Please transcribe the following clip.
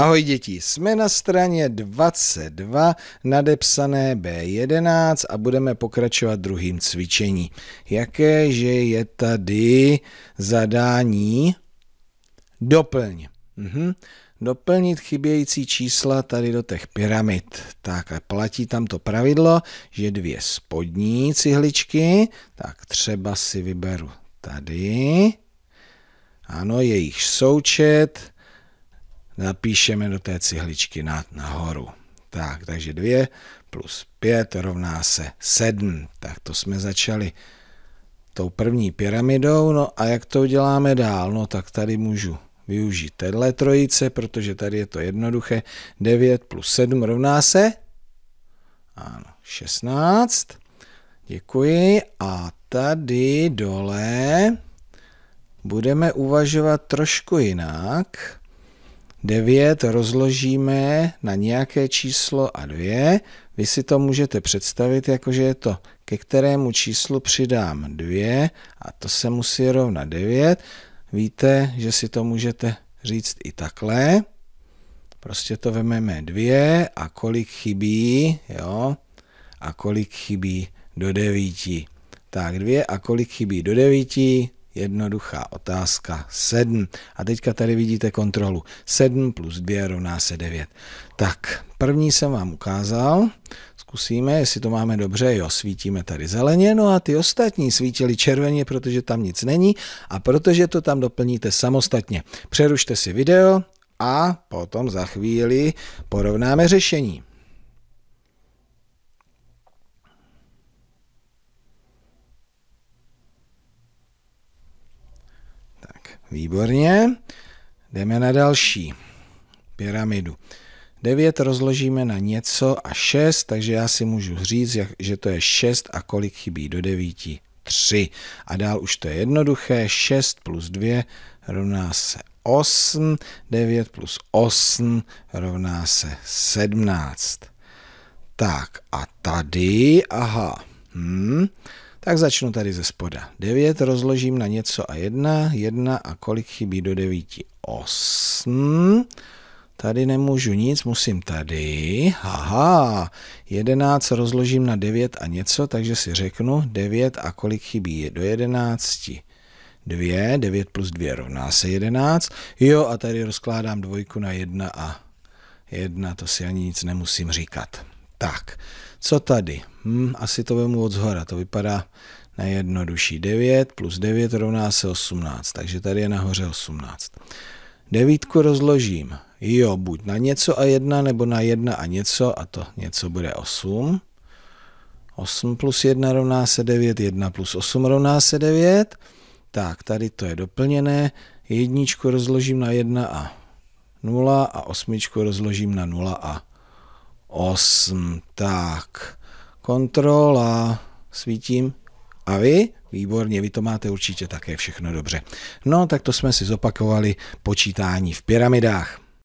Ahoj děti, jsme na straně 22, nadepsané B11 a budeme pokračovat druhým cvičení. Jaké že je tady zadání? Doplň. Mhm. Doplnit chybějící čísla tady do těch pyramid. Tak a platí tam to pravidlo, že dvě spodní cihličky, tak třeba si vyberu tady. Ano, jejich součet napíšeme do té cihličky na, nahoru. Tak, takže 2 plus 5 rovná se 7. Tak to jsme začali tou první pyramidou. No a jak to uděláme dál? No tak tady můžu využít téhle trojice, protože tady je to jednoduché. 9 plus 7 rovná se? Ano, 16. Děkuji. A tady dole budeme uvažovat trošku jinak. 9 rozložíme na nějaké číslo a 2. Vy si to můžete představit jako, že je to, ke kterému číslu přidám 2 a to se musí rovnat 9. Víte, že si to můžete říct i takhle. Prostě to vememe 2 a kolik chybí, jo, a kolik chybí do 9. Tak 2 a kolik chybí do 9? jednoduchá otázka 7. A teďka tady vidíte kontrolu. 7 plus 2 rovná se 9. Tak, první jsem vám ukázal. Zkusíme, jestli to máme dobře. Jo, svítíme tady zeleně. No a ty ostatní svítili červeně, protože tam nic není a protože to tam doplníte samostatně. Přerušte si video a potom za chvíli porovnáme řešení. Výborně. Jdeme na další pyramidu. 9 rozložíme na něco a 6, takže já si můžu říct, že to je 6 a kolik chybí do 9. 3. A dál už to je jednoduché, 6 plus 2 rovná se 8, 9 plus 8 rovná se 17. Tak a tady, aha, hmm, tak začnu tady ze spoda. 9 rozložím na něco a 1, 1 a kolik chybí do 9? 8. Tady nemůžu nic, musím tady. Aha, 11 rozložím na 9 a něco, takže si řeknu 9 a kolik chybí je do 11. 2, 9 plus 2 rovná se 11. Jo, a tady rozkládám dvojku na 1 a 1, to si ani nic nemusím říkat. Tak, co tady? Hm, asi to vemu od zhora, to vypadá nejjednodušší. 9 plus 9 rovná se 18, takže tady je nahoře 18. Devítku rozložím, jo, buď na něco a jedna, nebo na jedna a něco, a to něco bude 8. 8 plus 1 rovná se 9, 1 plus 8 rovná se 9. Tak, tady to je doplněné. Jedničku rozložím na 1 a 0 a osmičku rozložím na 0 a 8. Tak, kontrola, svítím. A vy? Výborně, vy to máte určitě také všechno dobře. No, tak to jsme si zopakovali počítání v pyramidách.